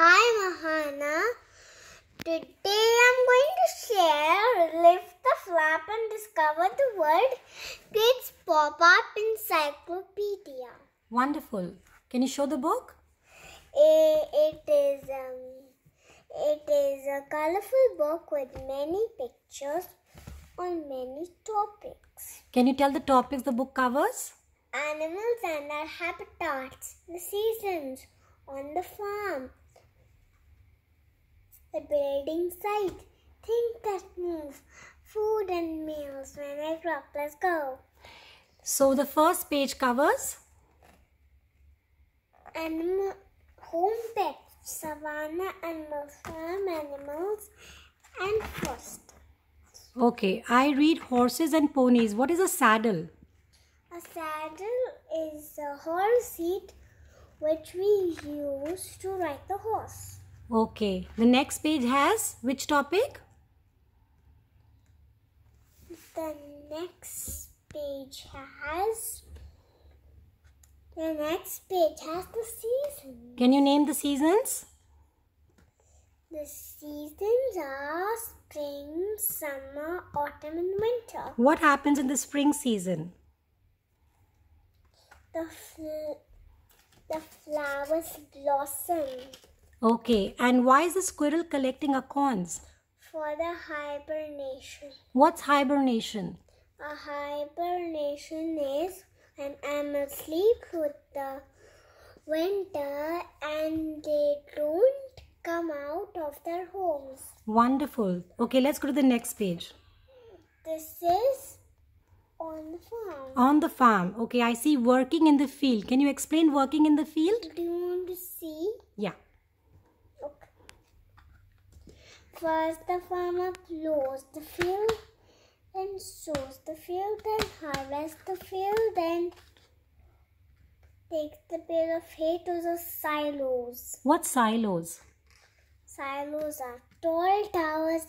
Hi Mahana. Today I'm going to share lift the flap and discover the word kids pop-up encyclopedia. Wonderful. Can you show the book? it is um, it is a colorful book with many pictures on many topics. Can you tell the topics the book covers? Animals and their habitats, the seasons, on the farm, the building site. Things that move, food and meals when I grow up. Let's go. So the first page covers? Animal, home pets, savanna animal farm animals and first. Okay, I read horses and ponies. What is a saddle? A saddle is a horse seat which we use to ride the horse. Okay, the next page has which topic? The next page has the next page has the seasons. Can you name the seasons? The seasons are spring, summer, autumn and winter. What happens in the spring season? The, fl the flowers blossom. Okay, and why is the squirrel collecting acorns? For the hibernation. What's hibernation? A hibernation is an animal sleep with the winter and they don't come out of their homes. Wonderful. Okay, let's go to the next page. This is on the farm. On the farm. Okay, I see working in the field. Can you explain working in the field? Do you want to see? Yeah. First, the farmer plows the field, then sows the field, then harvests the field, then takes the bale of hay to the silos. What silos? Silos are tall towers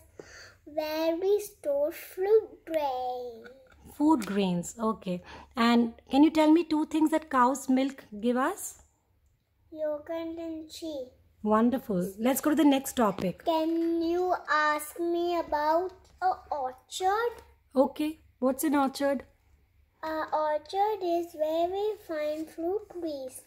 where we store food grains. Food grains, okay. And can you tell me two things that cow's milk give us? Yogurt and cheese. Wonderful. Let's go to the next topic. Can you ask me about an orchard? Okay. What's an orchard? An orchard is where we find fruit trees.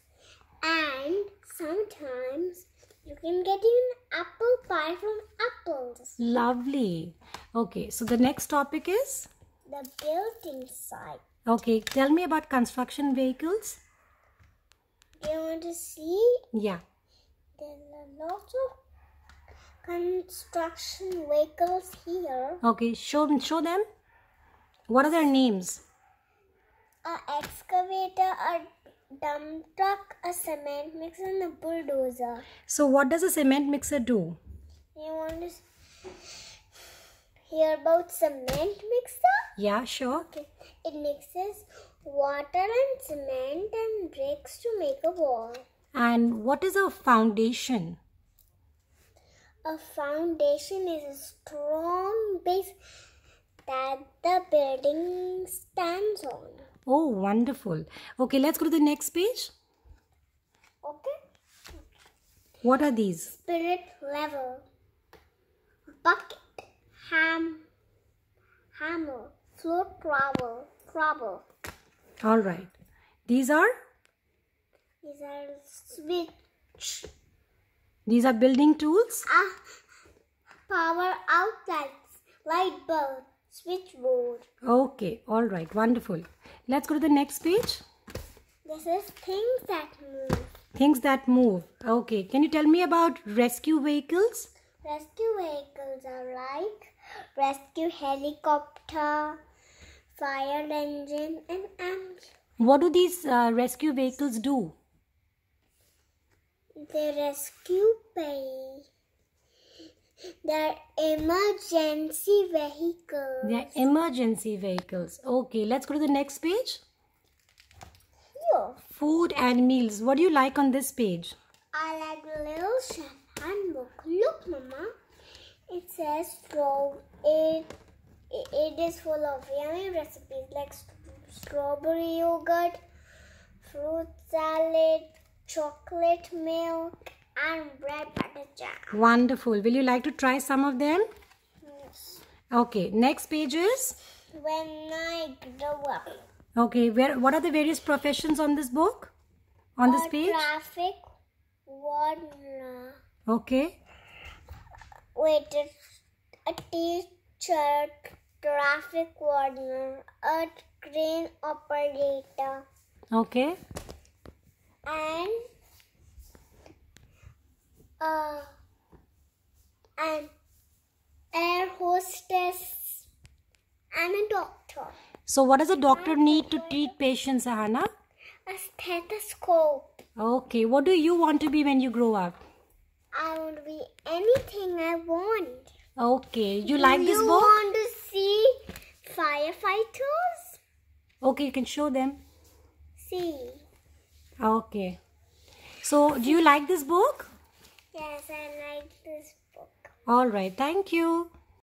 And sometimes you can get an apple pie from apples. Lovely. Okay. So the next topic is? The building site. Okay. Tell me about construction vehicles. Do you want to see? Yeah there are lots of construction vehicles here. Okay, show show them. What are their names? A excavator, a dump truck, a cement mixer, and a bulldozer. So, what does a cement mixer do? You want to hear about cement mixer? Yeah, sure. Okay. It mixes water and cement and bricks to make a wall. And what is a foundation? A foundation is a strong base that the building stands on. Oh, wonderful. Okay, let's go to the next page. Okay. What are these? Spirit level, bucket, ham, hammer, floor trouble, trouble. All right. These are? These are switch. These are building tools? Uh, power outlets, light bulb, switchboard. Okay, all right, wonderful. Let's go to the next page. This is things that move. Things that move. Okay, can you tell me about rescue vehicles? Rescue vehicles are like rescue helicopter, fire engine and ambulance. What do these uh, rescue vehicles do? the rescue bay, the emergency vehicles. The emergency vehicles. Okay, let's go to the next page. Here. Food and meals. What do you like on this page? I like Little Chef Handbook. Look, Mama. It says straw. it, it is full of yummy recipes like strawberry yogurt, fruit salad, chocolate milk, and bread butter jam. Wonderful. Will you like to try some of them? Yes. Okay, next page is? When I grow up. Okay, where? what are the various professions on this book? On this page? Traffic warden. Okay. Wait, a teacher, traffic warden, a crane operator. Okay and uh, an air hostess and a doctor. So what does a doctor need to treat patients, Ahana? A stethoscope. Okay, what do you want to be when you grow up? I want to be anything I want. Okay, you like this book? You want to see firefighters? Okay, you can show them. See. Ah, okay. So, do you like this book? Yes, I like this book. All right. Thank you.